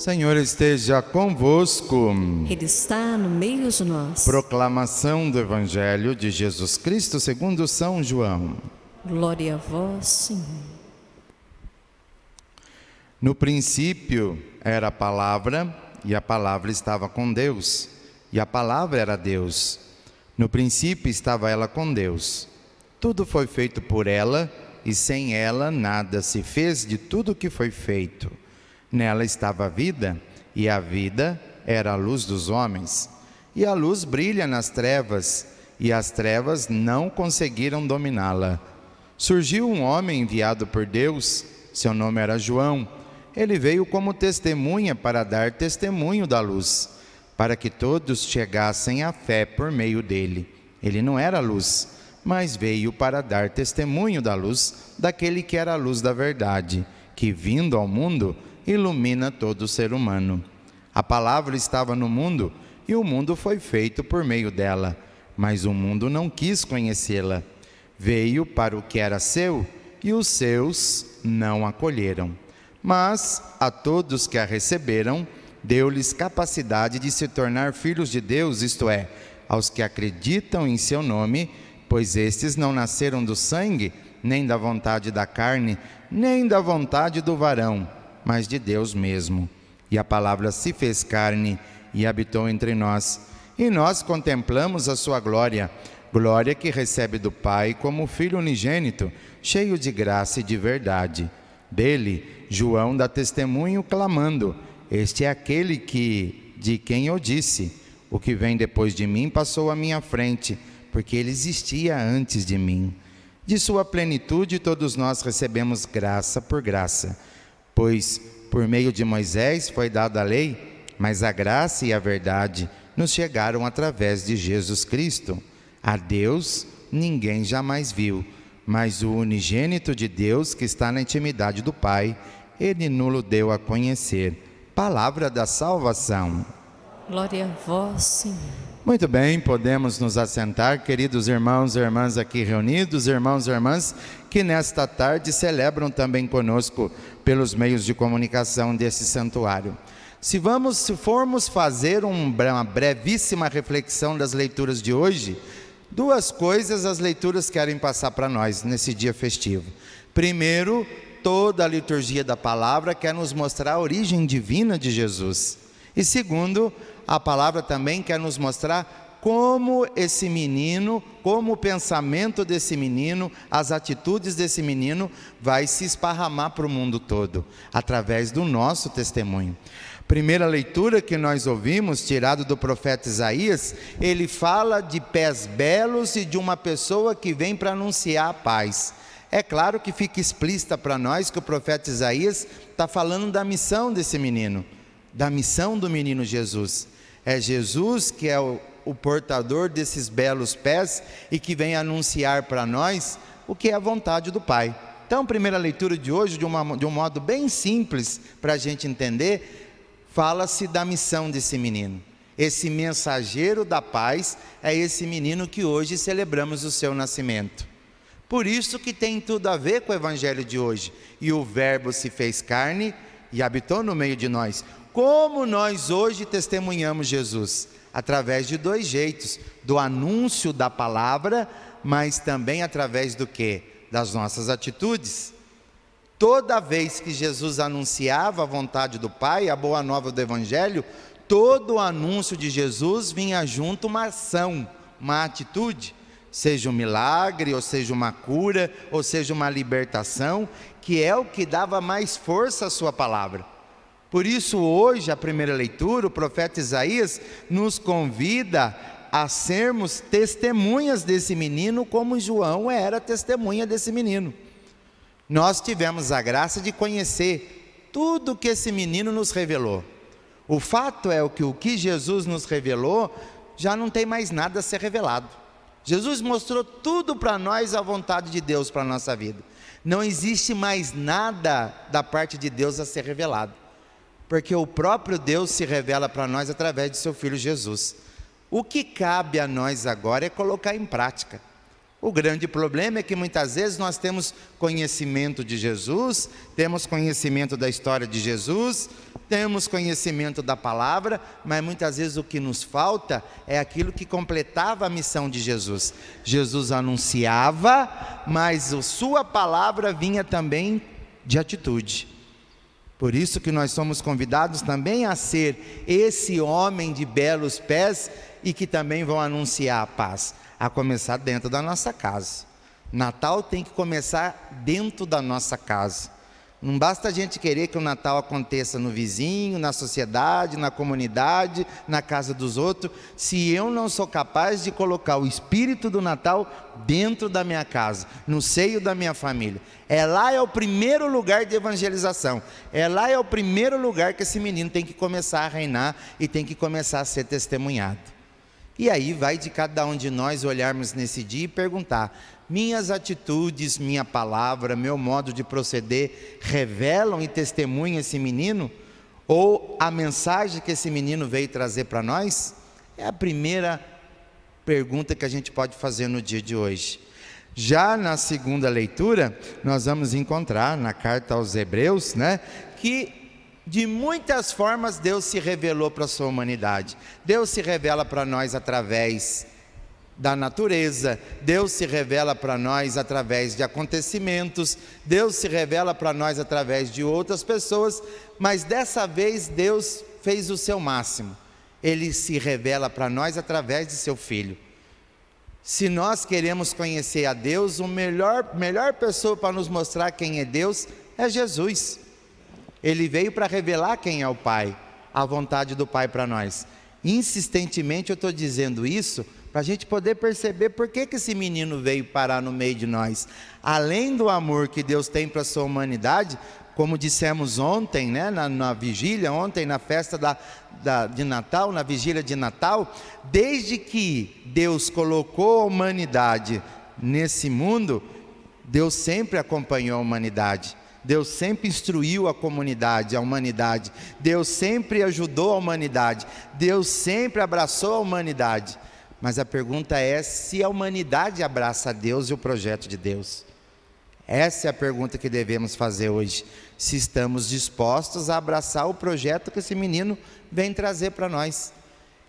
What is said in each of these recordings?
Senhor esteja convosco. Ele está no meio de nós. Proclamação do Evangelho de Jesus Cristo segundo São João. Glória a vós, Senhor. No princípio era a palavra, e a palavra estava com Deus, e a palavra era Deus. No princípio estava ela com Deus. Tudo foi feito por ela, e sem ela nada se fez de tudo o que foi feito. Nela estava a vida, e a vida era a luz dos homens. E a luz brilha nas trevas, e as trevas não conseguiram dominá-la. Surgiu um homem enviado por Deus, seu nome era João. Ele veio como testemunha para dar testemunho da luz, para que todos chegassem à fé por meio dele. Ele não era luz, mas veio para dar testemunho da luz, daquele que era a luz da verdade, que vindo ao mundo ilumina todo ser humano. A palavra estava no mundo e o mundo foi feito por meio dela, mas o mundo não quis conhecê-la. Veio para o que era seu e os seus não a acolheram. Mas a todos que a receberam, deu-lhes capacidade de se tornar filhos de Deus, isto é, aos que acreditam em seu nome, pois estes não nasceram do sangue, nem da vontade da carne, nem da vontade do varão mas de Deus mesmo. E a palavra se fez carne e habitou entre nós. E nós contemplamos a sua glória, glória que recebe do Pai como filho unigênito, cheio de graça e de verdade. Dele, João dá testemunho clamando: Este é aquele que de quem eu disse: O que vem depois de mim passou à minha frente, porque ele existia antes de mim. De sua plenitude todos nós recebemos graça por graça pois por meio de Moisés foi dada a lei, mas a graça e a verdade nos chegaram através de Jesus Cristo. A Deus ninguém jamais viu, mas o unigênito de Deus que está na intimidade do Pai, ele nulo deu a conhecer. Palavra da salvação. Glória a vós, Senhor. Muito bem, podemos nos assentar, queridos irmãos e irmãs aqui reunidos, irmãos e irmãs que nesta tarde celebram também conosco pelos meios de comunicação desse santuário. Se vamos, se formos fazer uma brevíssima reflexão das leituras de hoje, duas coisas as leituras querem passar para nós nesse dia festivo. Primeiro, toda a liturgia da palavra quer nos mostrar a origem divina de Jesus. E segundo, a palavra também quer nos mostrar como esse menino, como o pensamento desse menino, as atitudes desse menino vai se esparramar para o mundo todo através do nosso testemunho. Primeira leitura que nós ouvimos, tirado do profeta Isaías, ele fala de pés belos e de uma pessoa que vem para anunciar a paz. É claro que fica explícita para nós que o profeta Isaías está falando da missão desse menino, da missão do menino Jesus. É Jesus que é o o portador desses belos pés e que vem anunciar para nós o que é a vontade do Pai. Então, primeira leitura de hoje, de, uma, de um modo bem simples para a gente entender, fala-se da missão desse menino. Esse mensageiro da paz é esse menino que hoje celebramos o seu nascimento. Por isso que tem tudo a ver com o evangelho de hoje. E o Verbo se fez carne e habitou no meio de nós. Como nós hoje testemunhamos Jesus? através de dois jeitos: do anúncio da palavra, mas também através do que? Das nossas atitudes. Toda vez que Jesus anunciava a vontade do Pai, a boa nova do Evangelho, todo o anúncio de Jesus vinha junto uma ação, uma atitude, seja um milagre, ou seja uma cura, ou seja uma libertação, que é o que dava mais força à sua palavra. Por isso, hoje, a primeira leitura, o profeta Isaías nos convida a sermos testemunhas desse menino, como João era testemunha desse menino. Nós tivemos a graça de conhecer tudo que esse menino nos revelou. O fato é que o que Jesus nos revelou já não tem mais nada a ser revelado. Jesus mostrou tudo para nós a vontade de Deus para a nossa vida. Não existe mais nada da parte de Deus a ser revelado porque o próprio Deus se revela para nós através de seu Filho Jesus. O que cabe a nós agora é colocar em prática. O grande problema é que muitas vezes nós temos conhecimento de Jesus, temos conhecimento da história de Jesus, temos conhecimento da palavra, mas muitas vezes o que nos falta é aquilo que completava a missão de Jesus. Jesus anunciava, mas a sua palavra vinha também de atitude. Por isso que nós somos convidados também a ser esse homem de belos pés e que também vão anunciar a paz, a começar dentro da nossa casa. Natal tem que começar dentro da nossa casa. Não basta a gente querer que o Natal aconteça no vizinho, na sociedade, na comunidade, na casa dos outros, se eu não sou capaz de colocar o espírito do Natal dentro da minha casa, no seio da minha família. É lá é o primeiro lugar de evangelização. É lá é o primeiro lugar que esse menino tem que começar a reinar e tem que começar a ser testemunhado. E aí vai de cada um de nós olharmos nesse dia e perguntar: minhas atitudes, minha palavra, meu modo de proceder revelam e testemunham esse menino? Ou a mensagem que esse menino veio trazer para nós? É a primeira pergunta que a gente pode fazer no dia de hoje. Já na segunda leitura, nós vamos encontrar na carta aos Hebreus, né, que de muitas formas Deus se revelou para a sua humanidade. Deus se revela para nós através da natureza. Deus se revela para nós através de acontecimentos, Deus se revela para nós através de outras pessoas, mas dessa vez Deus fez o seu máximo. Ele se revela para nós através de seu filho. Se nós queremos conhecer a Deus, a melhor, melhor pessoa para nos mostrar quem é Deus é Jesus. Ele veio para revelar quem é o Pai, a vontade do Pai para nós. Insistentemente eu estou dizendo isso para a gente poder perceber por que, que esse menino veio parar no meio de nós. Além do amor que Deus tem para a sua humanidade, como dissemos ontem, né, na, na vigília, ontem na festa da, da, de Natal, na vigília de Natal, desde que Deus colocou a humanidade nesse mundo, Deus sempre acompanhou a humanidade. Deus sempre instruiu a comunidade, a humanidade. Deus sempre ajudou a humanidade. Deus sempre abraçou a humanidade. Mas a pergunta é se a humanidade abraça a Deus e o projeto de Deus. Essa é a pergunta que devemos fazer hoje. Se estamos dispostos a abraçar o projeto que esse menino vem trazer para nós.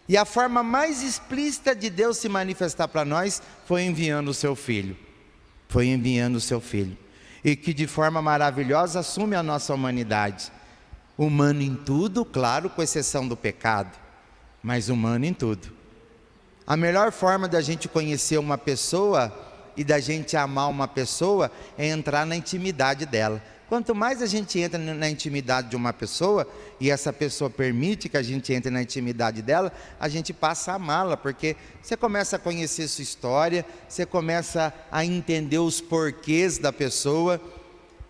E a forma mais explícita de Deus se manifestar para nós foi enviando o seu filho. Foi enviando o seu filho. E que de forma maravilhosa assume a nossa humanidade. Humano em tudo, claro, com exceção do pecado, mas humano em tudo. A melhor forma da gente conhecer uma pessoa e da gente amar uma pessoa é entrar na intimidade dela. Quanto mais a gente entra na intimidade de uma pessoa e essa pessoa permite que a gente entre na intimidade dela, a gente passa a amá-la, porque você começa a conhecer sua história, você começa a entender os porquês da pessoa.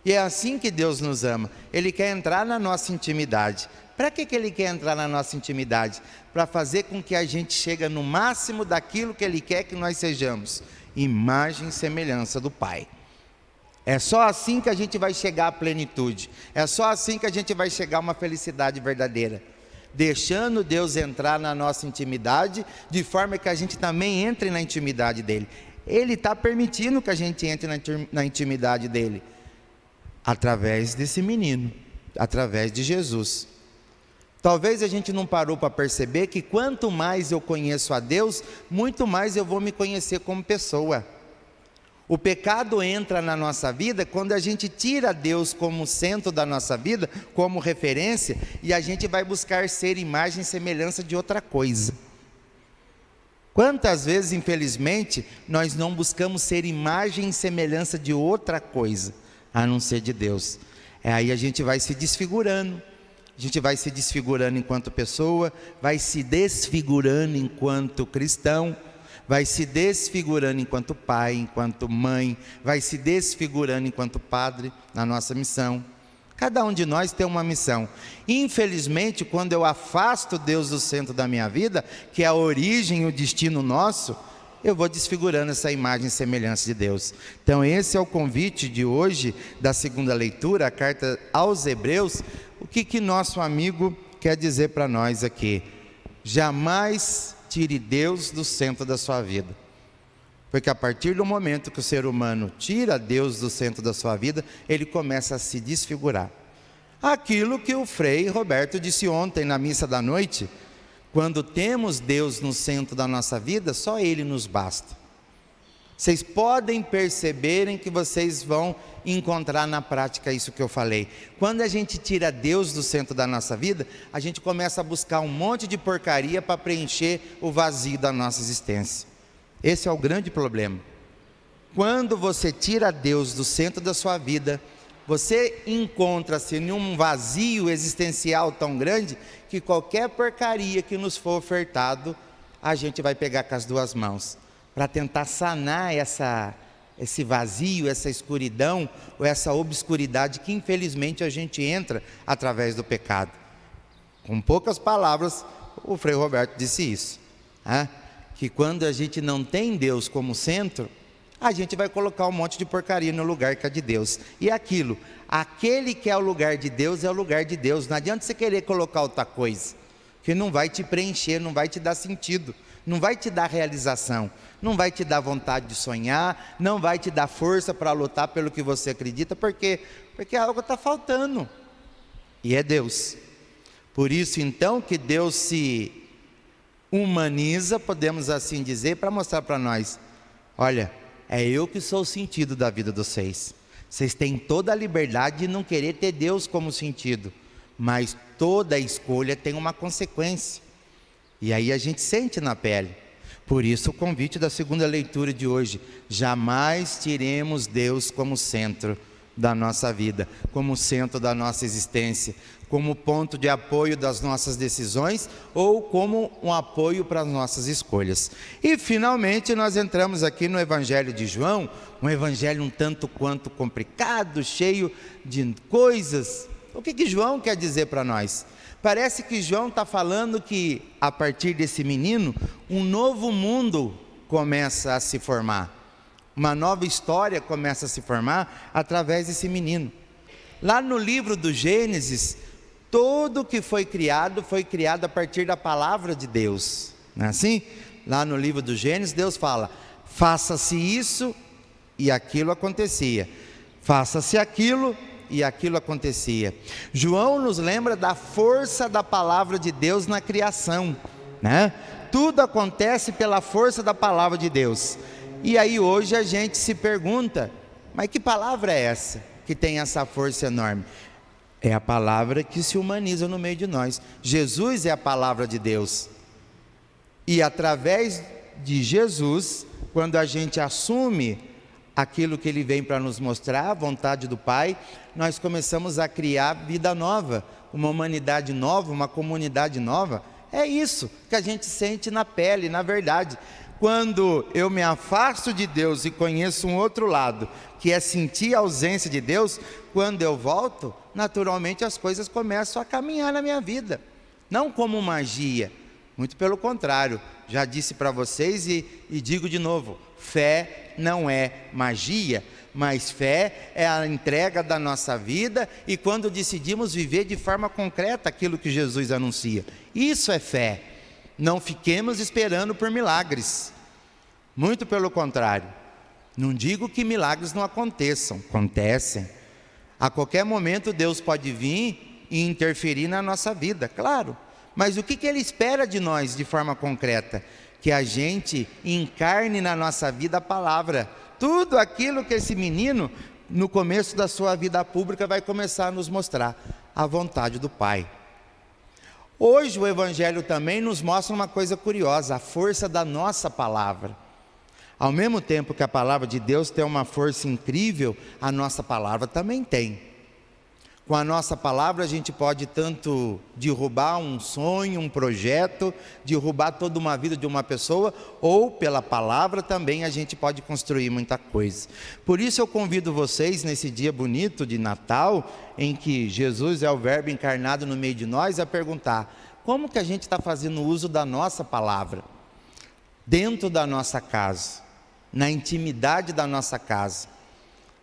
E é assim que Deus nos ama. Ele quer entrar na nossa intimidade. Para que, que ele quer entrar na nossa intimidade? Para fazer com que a gente chegue no máximo daquilo que ele quer que nós sejamos imagem e semelhança do Pai. É só assim que a gente vai chegar à plenitude. É só assim que a gente vai chegar a uma felicidade verdadeira. Deixando Deus entrar na nossa intimidade, de forma que a gente também entre na intimidade dele. Ele está permitindo que a gente entre na intimidade dele através desse menino, através de Jesus. Talvez a gente não parou para perceber que quanto mais eu conheço a Deus, muito mais eu vou me conhecer como pessoa. O pecado entra na nossa vida quando a gente tira Deus como centro da nossa vida, como referência, e a gente vai buscar ser imagem e semelhança de outra coisa. Quantas vezes, infelizmente, nós não buscamos ser imagem e semelhança de outra coisa, a não ser de Deus. É aí a gente vai se desfigurando a gente vai se desfigurando enquanto pessoa, vai se desfigurando enquanto cristão, vai se desfigurando enquanto pai, enquanto mãe, vai se desfigurando enquanto padre na nossa missão. Cada um de nós tem uma missão. Infelizmente, quando eu afasto Deus do centro da minha vida, que é a origem e o destino nosso, eu vou desfigurando essa imagem e semelhança de Deus. Então, esse é o convite de hoje, da segunda leitura, a carta aos Hebreus, que, que nosso amigo quer dizer para nós aqui? Jamais tire Deus do centro da sua vida. Porque a partir do momento que o ser humano tira Deus do centro da sua vida, ele começa a se desfigurar. Aquilo que o Frei Roberto disse ontem na missa da noite, quando temos Deus no centro da nossa vida, só ele nos basta. Vocês podem perceberem que vocês vão encontrar na prática isso que eu falei. Quando a gente tira Deus do centro da nossa vida, a gente começa a buscar um monte de porcaria para preencher o vazio da nossa existência. Esse é o grande problema. Quando você tira Deus do centro da sua vida, você encontra-se num vazio existencial tão grande que qualquer porcaria que nos for ofertado, a gente vai pegar com as duas mãos para tentar sanar essa, esse vazio, essa escuridão ou essa obscuridade que infelizmente a gente entra através do pecado. Com poucas palavras, o Frei Roberto disse isso, né? que quando a gente não tem Deus como centro, a gente vai colocar um monte de porcaria no lugar que é de Deus. E aquilo, aquele que é o lugar de Deus é o lugar de Deus. Não adianta você querer colocar outra coisa, que não vai te preencher, não vai te dar sentido não vai te dar realização, não vai te dar vontade de sonhar, não vai te dar força para lutar pelo que você acredita, porque porque algo está faltando. E é Deus. Por isso então que Deus se humaniza, podemos assim dizer, para mostrar para nós: olha, é eu que sou o sentido da vida dos seis. Vocês têm toda a liberdade de não querer ter Deus como sentido, mas toda escolha tem uma consequência. E aí a gente sente na pele. Por isso o convite da segunda leitura de hoje: jamais tiremos Deus como centro da nossa vida, como centro da nossa existência, como ponto de apoio das nossas decisões ou como um apoio para as nossas escolhas. E finalmente nós entramos aqui no Evangelho de João, um evangelho um tanto quanto complicado, cheio de coisas. O que, que João quer dizer para nós? Parece que João está falando que, a partir desse menino, um novo mundo começa a se formar. Uma nova história começa a se formar através desse menino. Lá no livro do Gênesis, tudo que foi criado foi criado a partir da palavra de Deus. Não é assim? Lá no livro do Gênesis, Deus fala: faça-se isso e aquilo acontecia. Faça-se aquilo e aquilo acontecia. João nos lembra da força da palavra de Deus na criação, né? Tudo acontece pela força da palavra de Deus. E aí hoje a gente se pergunta, mas que palavra é essa que tem essa força enorme? É a palavra que se humaniza no meio de nós. Jesus é a palavra de Deus. E através de Jesus, quando a gente assume aquilo que ele vem para nos mostrar, a vontade do Pai, nós começamos a criar vida nova, uma humanidade nova, uma comunidade nova. É isso que a gente sente na pele, na verdade. Quando eu me afasto de Deus e conheço um outro lado, que é sentir a ausência de Deus, quando eu volto, naturalmente as coisas começam a caminhar na minha vida. Não como magia, muito pelo contrário, já disse para vocês e, e, digo de novo: fé não é magia, mas fé é a entrega da nossa vida e quando decidimos viver de forma concreta aquilo que Jesus anuncia. Isso é fé. Não fiquemos esperando por milagres. Muito pelo contrário. Não digo que milagres não aconteçam, acontecem. A qualquer momento Deus pode vir e interferir na nossa vida, claro. Mas o que, que ele espera de nós de forma concreta? Que a gente encarne na nossa vida a palavra. Tudo aquilo que esse menino, no começo da sua vida pública, vai começar a nos mostrar a vontade do Pai. Hoje o Evangelho também nos mostra uma coisa curiosa: a força da nossa palavra. Ao mesmo tempo que a palavra de Deus tem uma força incrível, a nossa palavra também tem. Com a nossa palavra, a gente pode tanto derrubar um sonho, um projeto, derrubar toda uma vida de uma pessoa, ou pela palavra também a gente pode construir muita coisa. Por isso eu convido vocês nesse dia bonito de Natal, em que Jesus é o Verbo encarnado no meio de nós, a perguntar: como que a gente está fazendo uso da nossa palavra? Dentro da nossa casa, na intimidade da nossa casa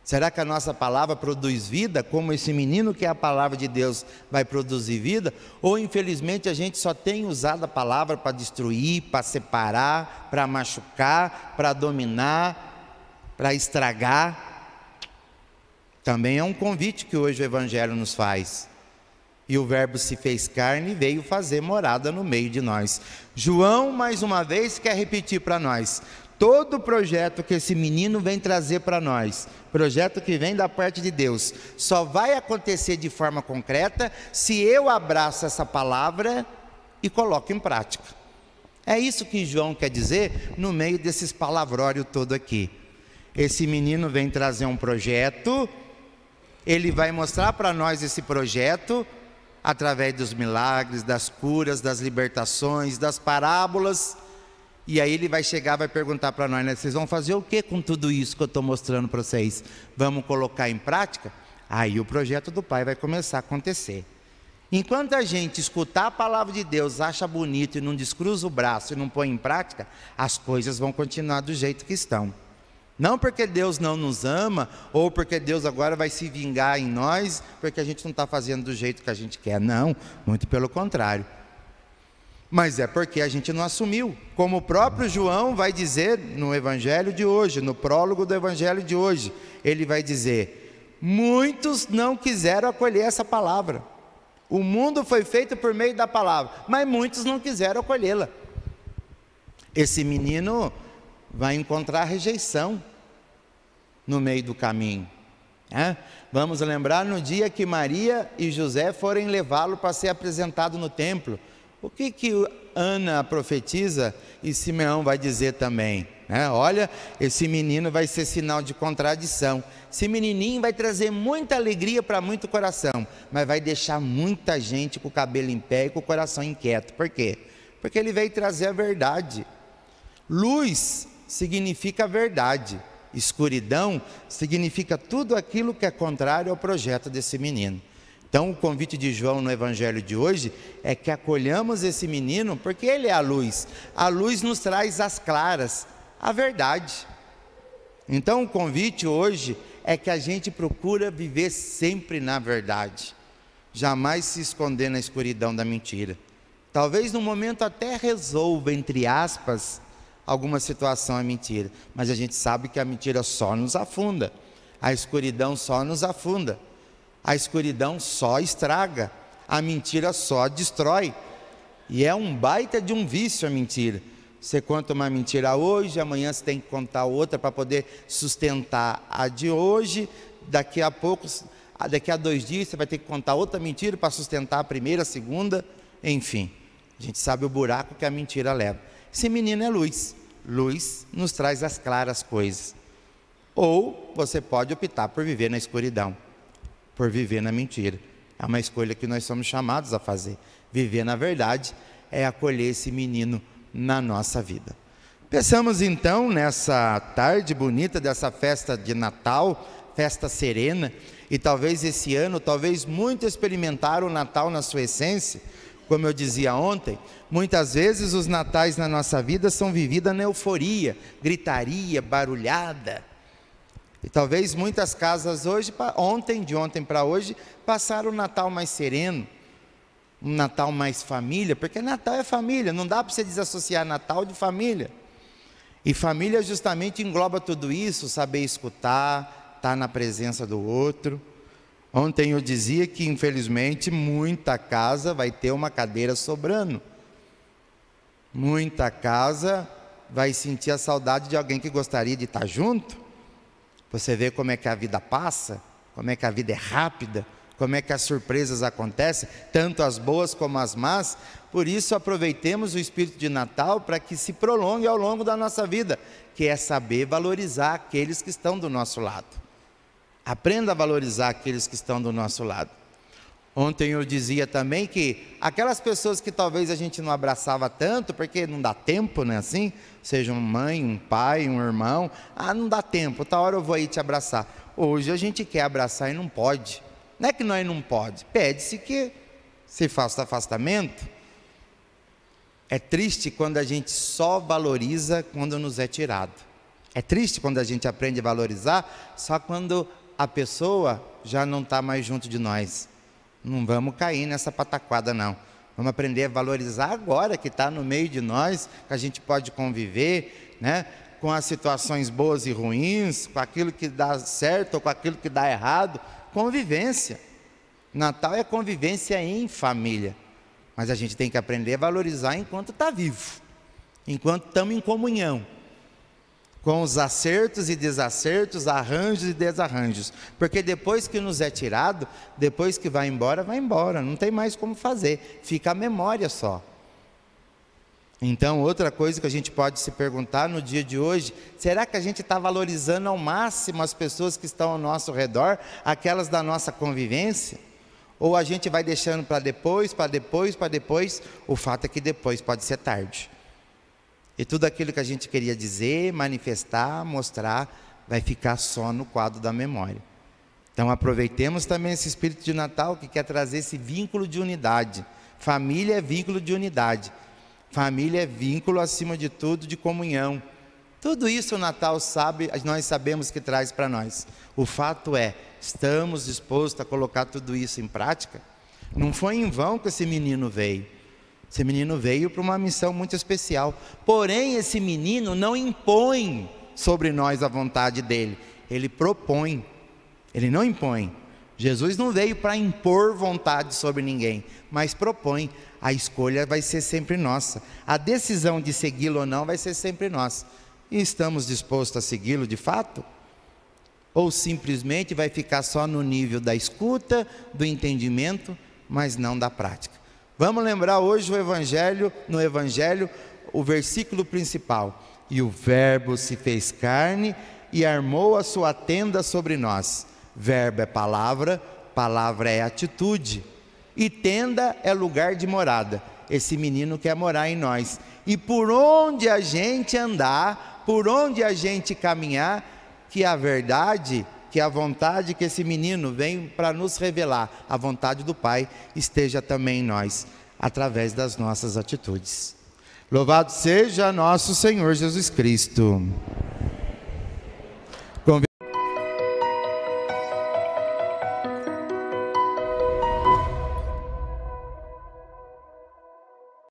Será que a nossa palavra produz vida, como esse menino que é a palavra de Deus vai produzir vida? Ou infelizmente a gente só tem usado a palavra para destruir, para separar, para machucar, para dominar, para estragar? Também é um convite que hoje o Evangelho nos faz. E o Verbo se fez carne e veio fazer morada no meio de nós. João, mais uma vez, quer repetir para nós: Todo projeto que esse menino vem trazer para nós, projeto que vem da parte de Deus, só vai acontecer de forma concreta se eu abraço essa palavra e coloco em prática. É isso que João quer dizer no meio desses palavrórios todo aqui. Esse menino vem trazer um projeto, ele vai mostrar para nós esse projeto através dos milagres, das curas, das libertações, das parábolas e aí ele vai chegar, vai perguntar para nós, né, vocês vão fazer o que com tudo isso que eu estou mostrando para vocês? Vamos colocar em prática? Aí o projeto do Pai vai começar a acontecer. Enquanto a gente escutar a palavra de Deus, acha bonito e não descruza o braço e não põe em prática, as coisas vão continuar do jeito que estão. Não porque Deus não nos ama, ou porque Deus agora vai se vingar em nós, porque a gente não está fazendo do jeito que a gente quer. Não, muito pelo contrário. Mas é porque a gente não assumiu. Como o próprio João vai dizer no evangelho de hoje, no prólogo do evangelho de hoje, ele vai dizer: "Muitos não quiseram acolher essa palavra. O mundo foi feito por meio da palavra, mas muitos não quiseram acolhê-la." Esse menino vai encontrar rejeição no meio do caminho. Né? Vamos lembrar no dia que Maria e José forem levá-lo para ser apresentado no templo. O que que Ana profetiza e Simeão vai dizer também? Né? Olha, esse menino vai ser sinal de contradição. Esse menininho vai trazer muita alegria para muito coração, mas vai deixar muita gente com o cabelo em pé e com o coração inquieto. Por quê? Porque ele veio trazer a verdade. Luz significa verdade. Escuridão significa tudo aquilo que é contrário ao projeto desse menino. Então, o convite de João no Evangelho de hoje é que acolhamos esse menino, porque ele é a luz. A luz nos traz as claras, a verdade. Então, o convite hoje é que a gente procura viver sempre na verdade, jamais se esconder na escuridão da mentira. Talvez no momento até resolva, entre aspas, alguma situação a mentira, mas a gente sabe que a mentira só nos afunda, a escuridão só nos afunda. A escuridão só estraga, a mentira só destrói. E é um baita de um vício a mentira. Você conta uma mentira hoje, amanhã você tem que contar outra para poder sustentar a de hoje. Daqui a poucos, daqui a dois dias, você vai ter que contar outra mentira para sustentar a primeira, a segunda, enfim. A gente sabe o buraco que a mentira leva. Esse menino é luz. Luz nos traz as claras coisas. Ou você pode optar por viver na escuridão por viver na mentira. É uma escolha que nós somos chamados a fazer. Viver na verdade é acolher esse menino na nossa vida. Pensamos então nessa tarde bonita dessa festa de Natal, festa serena, e talvez esse ano, talvez muito experimentaram o Natal na sua essência, como eu dizia ontem, muitas vezes os natais na nossa vida são vividos na euforia, gritaria, barulhada, e talvez muitas casas hoje, ontem, de ontem para hoje, passaram o Natal mais sereno, um Natal mais família, porque Natal é família, não dá para você desassociar Natal de família. E família justamente engloba tudo isso, saber escutar, estar tá na presença do outro. Ontem eu dizia que, infelizmente, muita casa vai ter uma cadeira sobrando. Muita casa vai sentir a saudade de alguém que gostaria de estar tá junto. Você vê como é que a vida passa, como é que a vida é rápida, como é que as surpresas acontecem, tanto as boas como as más. Por isso, aproveitemos o espírito de Natal para que se prolongue ao longo da nossa vida, que é saber valorizar aqueles que estão do nosso lado. Aprenda a valorizar aqueles que estão do nosso lado. Ontem eu dizia também que aquelas pessoas que talvez a gente não abraçava tanto, porque não dá tempo, né? Assim, seja uma mãe, um pai, um irmão, ah, não dá tempo, tal hora eu vou aí te abraçar. Hoje a gente quer abraçar e não pode. Não é que nós não pode, pede-se que se faça afastamento. É triste quando a gente só valoriza quando nos é tirado. É triste quando a gente aprende a valorizar só quando a pessoa já não está mais junto de nós. Não vamos cair nessa pataquada, não. Vamos aprender a valorizar agora que está no meio de nós, que a gente pode conviver, né? com as situações boas e ruins, com aquilo que dá certo ou com aquilo que dá errado. Convivência. Natal é convivência em família. Mas a gente tem que aprender a valorizar enquanto está vivo, enquanto estamos em comunhão com os acertos e desacertos, arranjos e desarranjos, porque depois que nos é tirado, depois que vai embora, vai embora, não tem mais como fazer, fica a memória só. Então, outra coisa que a gente pode se perguntar no dia de hoje: será que a gente está valorizando ao máximo as pessoas que estão ao nosso redor, aquelas da nossa convivência? Ou a gente vai deixando para depois, para depois, para depois? O fato é que depois pode ser tarde. E tudo aquilo que a gente queria dizer, manifestar, mostrar, vai ficar só no quadro da memória. Então aproveitemos também esse espírito de Natal que quer trazer esse vínculo de unidade. Família é vínculo de unidade. Família é vínculo acima de tudo de comunhão. Tudo isso o Natal sabe, nós sabemos que traz para nós. O fato é, estamos dispostos a colocar tudo isso em prática? Não foi em vão que esse menino veio. Esse menino veio para uma missão muito especial. Porém, esse menino não impõe sobre nós a vontade dele, ele propõe, ele não impõe. Jesus não veio para impor vontade sobre ninguém, mas propõe. A escolha vai ser sempre nossa. A decisão de segui-lo ou não vai ser sempre nossa. E estamos dispostos a segui-lo de fato? Ou simplesmente vai ficar só no nível da escuta, do entendimento, mas não da prática? Vamos lembrar hoje o evangelho, no evangelho, o versículo principal. E o verbo se fez carne e armou a sua tenda sobre nós. Verbo é palavra, palavra é atitude. E tenda é lugar de morada. Esse menino quer morar em nós. E por onde a gente andar, por onde a gente caminhar, que a verdade que a vontade que esse menino vem para nos revelar, a vontade do Pai, esteja também em nós, através das nossas atitudes. Louvado seja nosso Senhor Jesus Cristo.